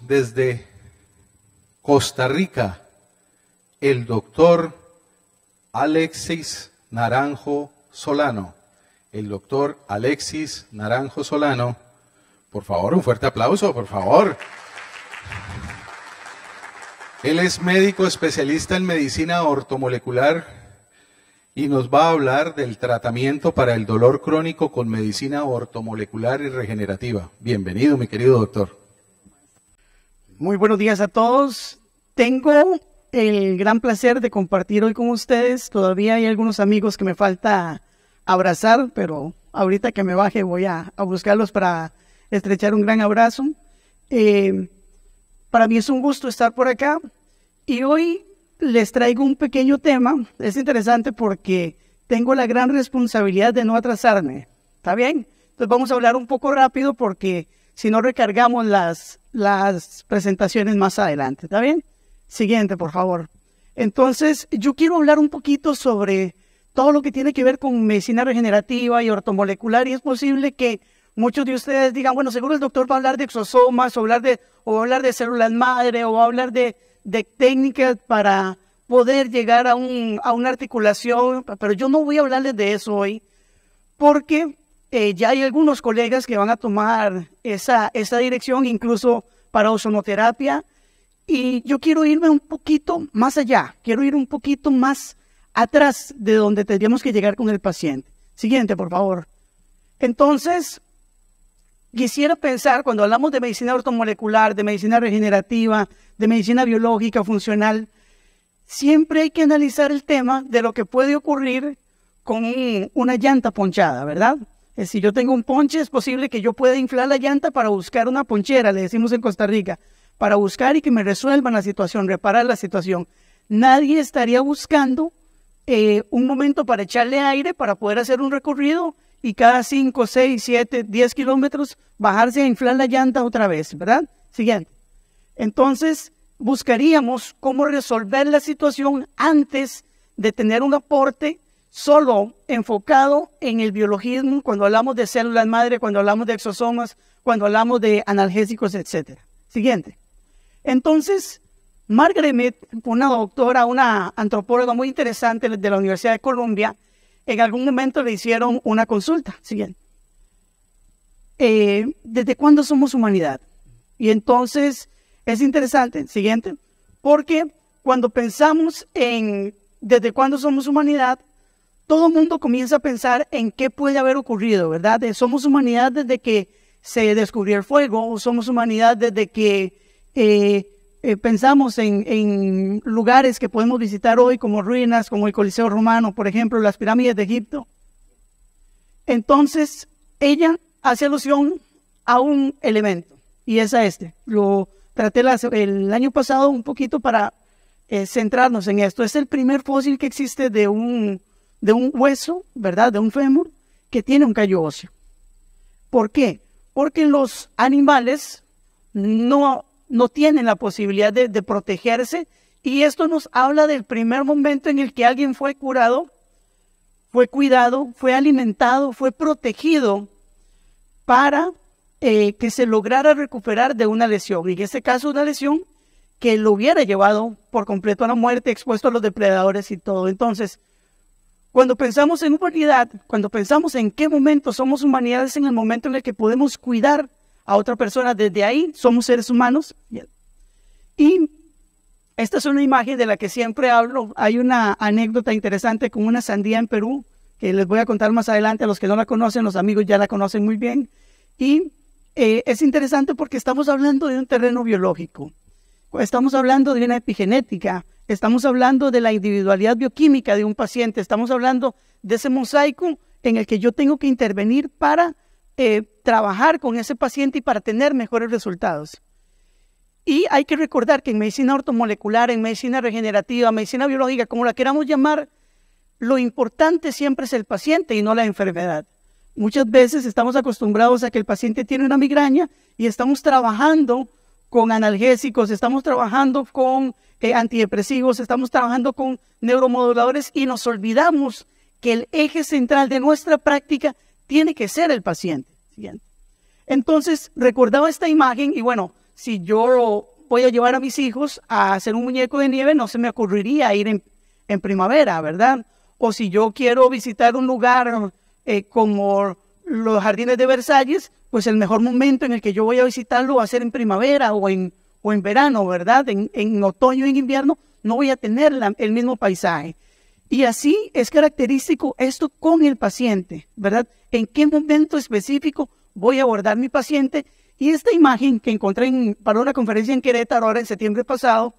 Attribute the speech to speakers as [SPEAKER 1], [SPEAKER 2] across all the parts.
[SPEAKER 1] desde Costa Rica, el doctor Alexis Naranjo Solano. El doctor Alexis Naranjo Solano. Por favor, un fuerte aplauso, por favor. Él es médico especialista en medicina ortomolecular y nos va a hablar del tratamiento para el dolor crónico con medicina ortomolecular y regenerativa. Bienvenido, mi querido doctor. Muy buenos días a todos. Tengo el gran placer de compartir hoy con ustedes. Todavía hay algunos amigos que me falta abrazar, pero ahorita que me baje voy a, buscarlos para estrechar un gran abrazo. Eh, para mí es un gusto estar por acá y hoy les traigo un pequeño tema. Es interesante porque tengo la gran responsabilidad de no atrasarme. ¿Está bien? Entonces vamos a hablar un poco rápido porque si no recargamos las, las presentaciones más adelante, ¿está bien? Siguiente, por favor. Entonces, yo quiero hablar un poquito sobre todo lo que tiene que ver con medicina regenerativa y ortomolecular y es posible que muchos de ustedes digan, bueno, seguro el doctor va a hablar de exosomas o, hablar de, o va a hablar de células madre o va a hablar de, de técnicas para poder llegar a, a una articulación, pero yo no voy a hablarles de eso hoy porque eh, ya hay algunos colegas que van a tomar esa, esa dirección, incluso para ozonoterapia. Y yo quiero irme un poquito más allá, quiero ir un poquito más atrás de donde tendríamos que llegar con el paciente. Siguiente, por favor. Entonces, quisiera pensar, cuando hablamos de medicina ortomolecular, de medicina regenerativa, de medicina biológica, funcional, siempre hay que analizar el tema de lo que puede ocurrir con una llanta ponchada, ¿verdad? Eh, si yo tengo un ponche, es posible que yo pueda inflar la llanta para buscar una ponchera, le decimos en Costa Rica, para buscar y que me resuelvan la situación, reparar la situación. Nadie estaría buscando eh, un momento para echarle aire para poder hacer un recorrido y cada 5, 6, 7, 10 kilómetros bajarse a inflar la llanta otra vez, ¿verdad? Siguiente. Entonces, buscaríamos cómo resolver la situación antes de tener un aporte solo enfocado en el biologismo, cuando hablamos de células madre, cuando hablamos de exosomas, cuando hablamos de analgésicos, etc. Siguiente. Entonces, Margaret Mead, una doctora, una antropóloga muy interesante de la Universidad de Colombia, en algún momento le hicieron una consulta. Siguiente. Eh, ¿Desde cuándo somos humanidad? Y entonces es interesante, siguiente, porque cuando pensamos en desde cuándo somos humanidad, todo el mundo comienza a pensar en qué puede haber ocurrido, ¿verdad? somos humanidad desde que se descubrió el fuego, somos humanidad desde que eh, eh, pensamos en, lugares que podemos visitar hoy, como ruinas, como el Coliseo Romano, por ejemplo, las pirámides de Egipto. Entonces, ella hace alusión a un elemento, y es a este. Lo traté el año pasado un poquito para eh, centrarnos en esto. Es el primer fósil que existe de un de un hueso, ¿verdad? De un fémur que tiene un callo óseo. ¿Por qué? Porque los animales no, no tienen la posibilidad de, protegerse y esto nos habla del primer momento en el que alguien fue curado, fue cuidado, fue alimentado, fue protegido para eh, que se lograra recuperar de una lesión. Y en este caso, una lesión que lo hubiera llevado por completo a la muerte, expuesto a los depredadores y todo. Entonces, cuando pensamos en humanidad, cuando pensamos en qué momento somos humanidades, en el momento en el que podemos cuidar a otra persona, desde ahí somos seres humanos. Y esta es una imagen de la que siempre hablo. Hay una anécdota interesante con una sandía en Perú, que les voy a contar más adelante. A los que no la conocen, los amigos ya la conocen muy bien. Y eh, es interesante porque estamos hablando de un terreno biológico. Estamos hablando de una epigenética, Estamos hablando de la individualidad bioquímica de un paciente, estamos hablando de ese mosaico en el que yo tengo que intervenir para eh, trabajar con ese paciente y para tener mejores resultados. Y hay que recordar que en medicina ortomolecular, en medicina regenerativa, medicina biológica, como la queramos llamar, lo importante siempre es el paciente y no la enfermedad. Muchas veces estamos acostumbrados a que el paciente tiene una migraña y estamos trabajando con analgésicos, estamos trabajando con eh, antidepresivos, estamos trabajando con neuromoduladores y nos olvidamos que el eje central de nuestra práctica tiene que ser el paciente. Entonces, recordaba esta imagen y bueno, si yo voy a llevar a mis hijos a hacer un muñeco de nieve, no se me ocurriría ir en, primavera, ¿verdad? O si yo quiero visitar un lugar eh, como los jardines de Versalles, pues el mejor momento en el que yo voy a visitarlo va a ser en primavera o en, o en verano, ¿verdad? En, en otoño, en invierno, no voy a tener el mismo paisaje. Y así es característico esto con el paciente, ¿verdad? En qué momento específico voy a abordar mi paciente. Y esta imagen que encontré en, para una conferencia en Querétaro ahora en septiembre pasado,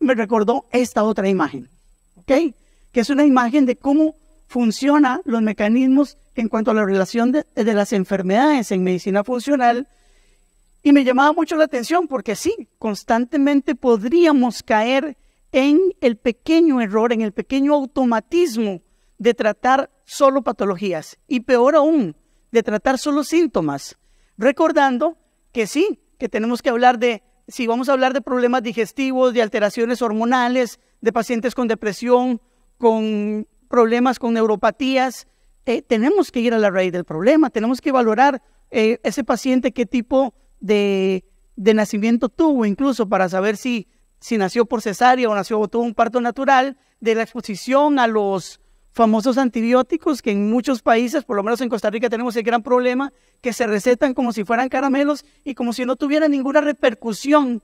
[SPEAKER 1] me recordó esta otra imagen, ¿ok? Que es una imagen de cómo funciona los mecanismos en cuanto a la relación de, las enfermedades en medicina funcional. Y me llamaba mucho la atención porque sí, constantemente podríamos caer en el pequeño error, en el pequeño automatismo de tratar solo patologías y peor aún, de tratar solo síntomas. Recordando que sí, que tenemos que hablar de, si vamos a hablar de problemas digestivos, de alteraciones hormonales, de pacientes con depresión, con problemas con neuropatías, eh, tenemos que ir a la raíz del problema, tenemos que valorar eh, ese paciente qué tipo de, nacimiento tuvo, incluso para saber si, si nació por cesárea o nació o tuvo un parto natural, de la exposición a los famosos antibióticos que en muchos países, por lo menos en Costa Rica, tenemos el gran problema, que se recetan como si fueran caramelos y como si no tuviera ninguna repercusión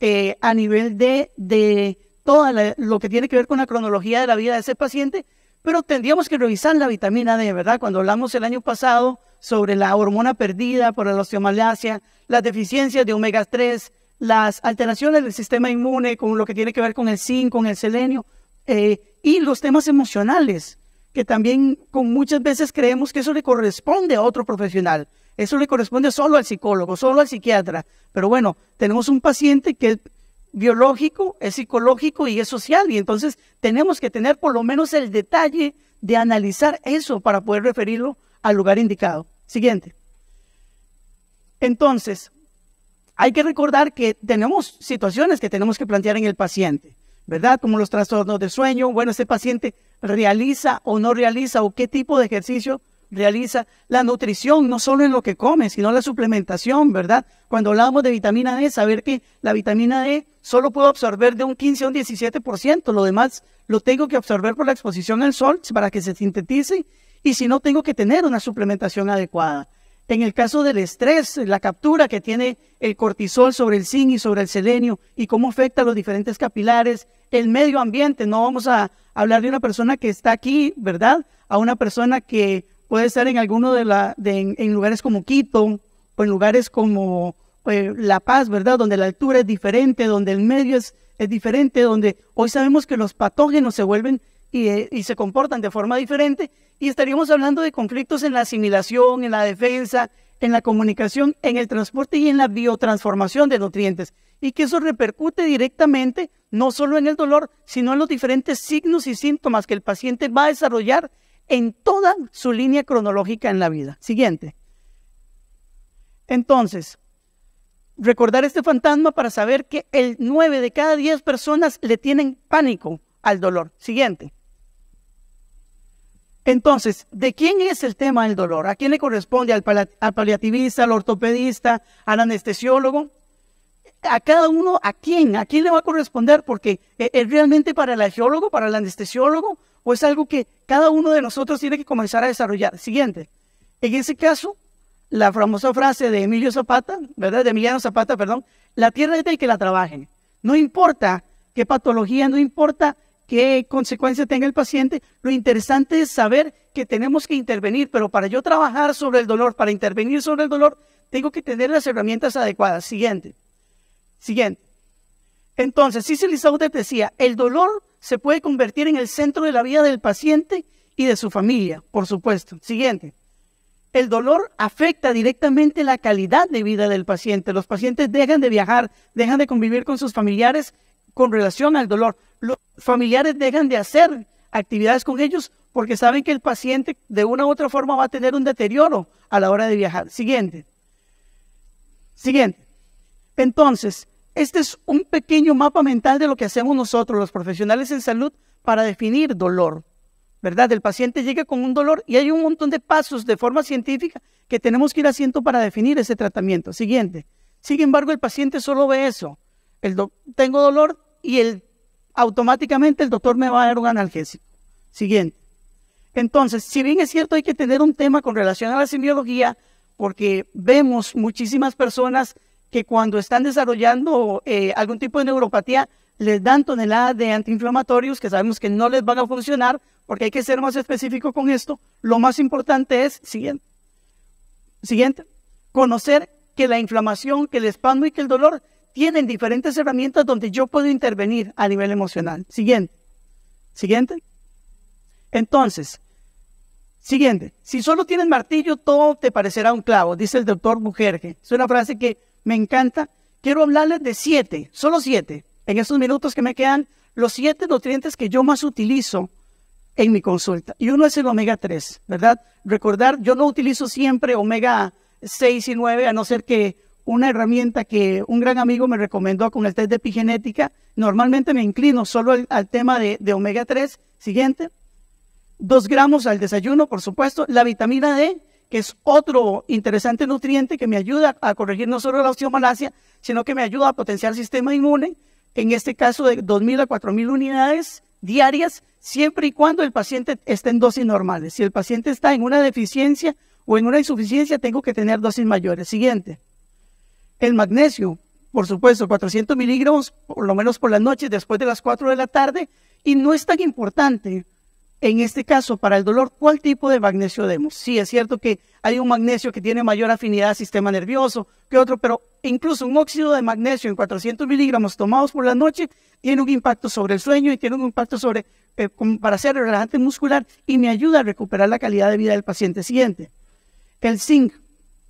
[SPEAKER 1] eh, a nivel de, de todo lo que tiene que ver con la cronología de la vida de ese paciente, pero tendríamos que revisar la vitamina D, ¿verdad? Cuando hablamos el año pasado sobre la hormona perdida por la osteomalacia, las deficiencias de omega 3, las alteraciones del sistema inmune con lo que tiene que ver con el zinc, con el selenio, eh, y los temas emocionales, que también con muchas veces creemos que eso le corresponde a otro profesional. Eso le corresponde solo al psicólogo, solo al psiquiatra. Pero bueno, tenemos un paciente que biológico, es psicológico y es social. Y entonces tenemos que tener por lo menos el detalle de analizar eso para poder referirlo al lugar indicado. Siguiente. Entonces, hay que recordar que tenemos situaciones que tenemos que plantear en el paciente, ¿verdad? Como los trastornos de sueño. Bueno, este paciente realiza o no realiza o qué tipo de ejercicio realiza la nutrición, no solo en lo que come, sino la suplementación, ¿verdad? Cuando hablamos de vitamina D, e, saber que la vitamina D e solo puedo absorber de un 15 a un 17%, lo demás lo tengo que absorber por la exposición al sol para que se sintetice y si no, tengo que tener una suplementación adecuada. En el caso del estrés, la captura que tiene el cortisol sobre el zinc y sobre el selenio y cómo afecta a los diferentes capilares, el medio ambiente, no vamos a hablar de una persona que está aquí, ¿verdad? A una persona que puede estar en alguno de la, en, lugares como Quito o en lugares como eh, La Paz, ¿verdad? Donde la altura es diferente, donde el medio es, es diferente, donde hoy sabemos que los patógenos se vuelven y, eh, y, se comportan de forma diferente y estaríamos hablando de conflictos en la asimilación, en la defensa, en la comunicación, en el transporte y en la biotransformación de nutrientes. Y que eso repercute directamente no solo en el dolor, sino en los diferentes signos y síntomas que el paciente va a desarrollar en toda su línea cronológica en la vida. Siguiente. Entonces, recordar este fantasma para saber que el 9 de cada 10 personas le tienen pánico al dolor. Siguiente. Entonces, ¿de quién es el tema del dolor? ¿A quién le corresponde? ¿Al, paliativista, al ortopedista, al anestesiólogo? a cada uno, ¿a quién? ¿A quién le va a corresponder? Porque es eh, eh, realmente para el geólogo, para el anestesiólogo, es pues algo que cada uno de nosotros tiene que comenzar a desarrollar. Siguiente. En ese caso, la famosa frase de Emilio Zapata, ¿verdad? De Emiliano Zapata, perdón, la tierra es del que la trabajen. No importa qué patología, no importa qué consecuencia tenga el paciente, lo interesante es saber que tenemos que intervenir, pero para yo trabajar sobre el dolor, para intervenir sobre el dolor, tengo que tener las herramientas adecuadas. Siguiente. Siguiente. Entonces, Cicely te decía, el dolor se puede convertir en el centro de la vida del paciente y de su familia, por supuesto. Siguiente. El dolor afecta directamente la calidad de vida del paciente. Los pacientes dejan de viajar, dejan de convivir con sus familiares con relación al dolor. Los familiares dejan de hacer actividades con ellos porque saben que el paciente de una u otra forma va a tener un deterioro a la hora de viajar. Siguiente. Siguiente. Entonces, este es un pequeño mapa mental de lo que hacemos nosotros, los profesionales en salud, para definir dolor. ¿Verdad? El paciente llega con un dolor y hay un montón de pasos de forma científica que tenemos que ir haciendo para definir ese tratamiento. Siguiente. Sin embargo, el paciente solo ve eso. El tengo dolor y el automáticamente el doctor me va a dar un analgésico. Siguiente. Entonces, si bien es cierto, hay que tener un tema con relación a la simbiología, porque vemos muchísimas personas que cuando están desarrollando eh, algún tipo de neuropatía, les dan toneladas de antiinflamatorios que sabemos que no les van a funcionar, porque hay que ser más específico con esto. Lo más importante es, siguiente, siguiente conocer que la inflamación, que el espasmo y que el dolor tienen diferentes herramientas donde yo puedo intervenir a nivel emocional. Siguiente. Siguiente. Entonces, siguiente. Si solo tienes martillo, todo te parecerá un clavo, dice el doctor Mujerje. Es una frase que me encanta. Quiero hablarles de siete, solo siete. En estos minutos que me quedan, los siete nutrientes que yo más utilizo en mi consulta. Y uno es el omega 3, ¿verdad? Recordar, yo no utilizo siempre omega 6 y 9, a no ser que una herramienta que un gran amigo me recomendó con el test de epigenética. Normalmente me inclino solo al, tema de, de omega 3. Siguiente. Dos gramos al desayuno, por supuesto. La vitamina D, que es otro interesante nutriente que me ayuda a corregir no solo la osteomalacia, sino que me ayuda a potenciar el sistema inmune, en este caso de 2.000 a 4.000 unidades diarias, siempre y cuando el paciente esté en dosis normales. Si el paciente está en una deficiencia o en una insuficiencia, tengo que tener dosis mayores. Siguiente, el magnesio, por supuesto, 400 miligramos, por lo menos por las noche, después de las 4 de la tarde, y no es tan importante en este caso, para el dolor, ¿cuál tipo de magnesio demos? Sí, es cierto que hay un magnesio que tiene mayor afinidad al sistema nervioso que otro, pero incluso un óxido de magnesio en 400 miligramos tomados por la noche tiene un impacto sobre el sueño y tiene un impacto sobre, eh, para ser relajante muscular y me ayuda a recuperar la calidad de vida del paciente. Siguiente. El zinc.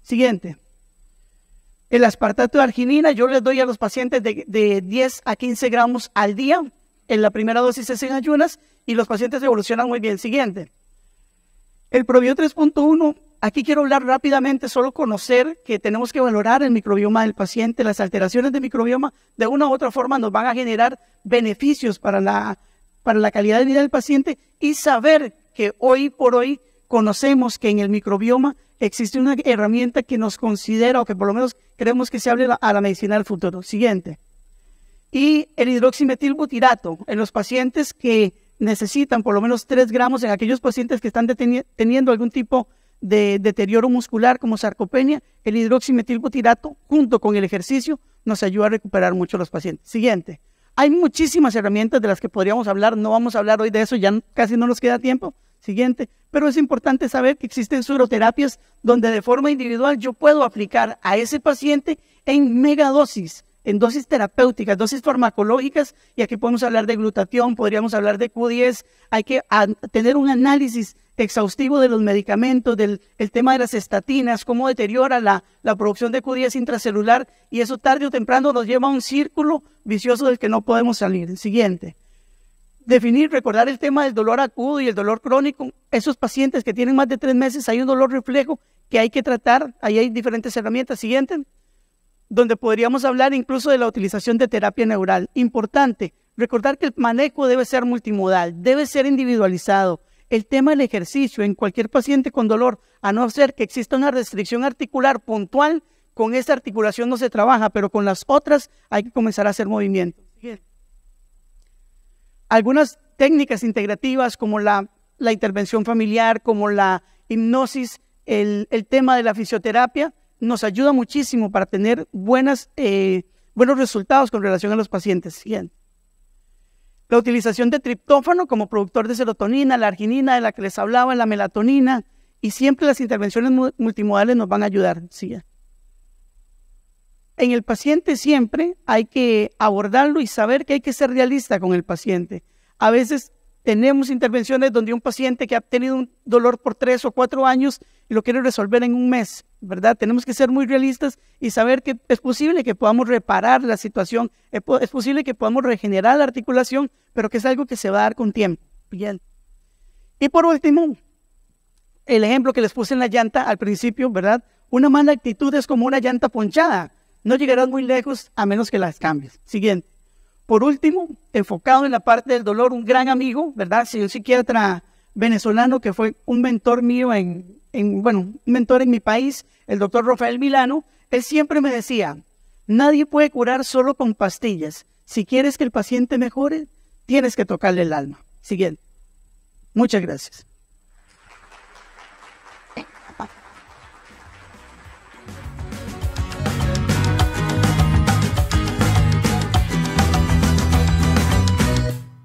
[SPEAKER 1] Siguiente. El aspartato de arginina, yo les doy a los pacientes de 10 a 15 gramos al día en la primera dosis es en ayunas y los pacientes evolucionan muy bien. Siguiente. El probio 3.1, aquí quiero hablar rápidamente, solo conocer que tenemos que valorar el microbioma del paciente. Las alteraciones de microbioma de una u otra forma nos van a generar beneficios para la, para la calidad de vida del paciente y saber que hoy por hoy conocemos que en el microbioma existe una herramienta que nos considera o que por lo menos creemos que se hable a la medicina del futuro. Siguiente y el hidroximetilbutirato en los pacientes que necesitan por lo menos 3 gramos, en aquellos pacientes que están teniendo algún tipo de deterioro muscular como sarcopenia, el hidroximetilbutirato junto con el ejercicio nos ayuda a recuperar mucho a los pacientes. Siguiente, hay muchísimas herramientas de las que podríamos hablar, no vamos a hablar hoy de eso, ya casi no nos queda tiempo. Siguiente, pero es importante saber que existen suroterapias donde de forma individual yo puedo aplicar a ese paciente en megadosis en dosis terapéuticas, dosis farmacológicas, y aquí podemos hablar de glutatión, podríamos hablar de Q10, hay que tener un análisis exhaustivo de los medicamentos, del tema de las estatinas, cómo deteriora la, producción de Q10 intracelular, y eso tarde o temprano nos lleva a un círculo vicioso del que no podemos salir. El siguiente definir, recordar el tema del dolor acudo y el dolor crónico. Esos pacientes que tienen más de tres meses, hay un dolor reflejo que hay que tratar. Ahí hay diferentes herramientas. Siguiente donde podríamos hablar incluso de la utilización de terapia neural. Importante, recordar que el manejo debe ser multimodal, debe ser individualizado. El tema del ejercicio en cualquier paciente con dolor, a no ser que exista una restricción articular puntual, con esa articulación no se trabaja, pero con las otras hay que comenzar a hacer movimiento. Algunas técnicas integrativas como la, la intervención familiar, como la hipnosis, el tema de la fisioterapia, nos ayuda muchísimo para tener eh, buenos resultados con relación a los pacientes. La utilización de triptófano como productor de serotonina, la arginina de la que les hablaba, la melatonina, y siempre las intervenciones multimodales nos van a ayudar. ¿sí? En el paciente siempre hay que abordarlo y saber que hay que ser realista con el paciente. A veces tenemos intervenciones donde un paciente que ha tenido un dolor por tres o cuatro años y lo quiero resolver en un mes, ¿verdad? Tenemos que ser muy realistas y saber que es posible que podamos reparar la situación, eh, es posible que podamos regenerar la articulación, pero que es algo que se va a dar con tiempo. Bien. Y por último, el ejemplo que les puse en la llanta al principio, ¿verdad? Una mala actitud es como una llanta ponchada. No llegarás muy lejos a menos que las cambies. Siguiente. Por último, enfocado en la parte del dolor, un gran amigo, ¿verdad? si un psiquiatra venezolano que fue un mentor mío en, bueno, un mentor en mi país, el doctor Rafael Milano, él siempre me decía, nadie puede curar solo con pastillas. Si quieres que el paciente mejore, tienes que tocarle el alma. Siguiente. Muchas gracias.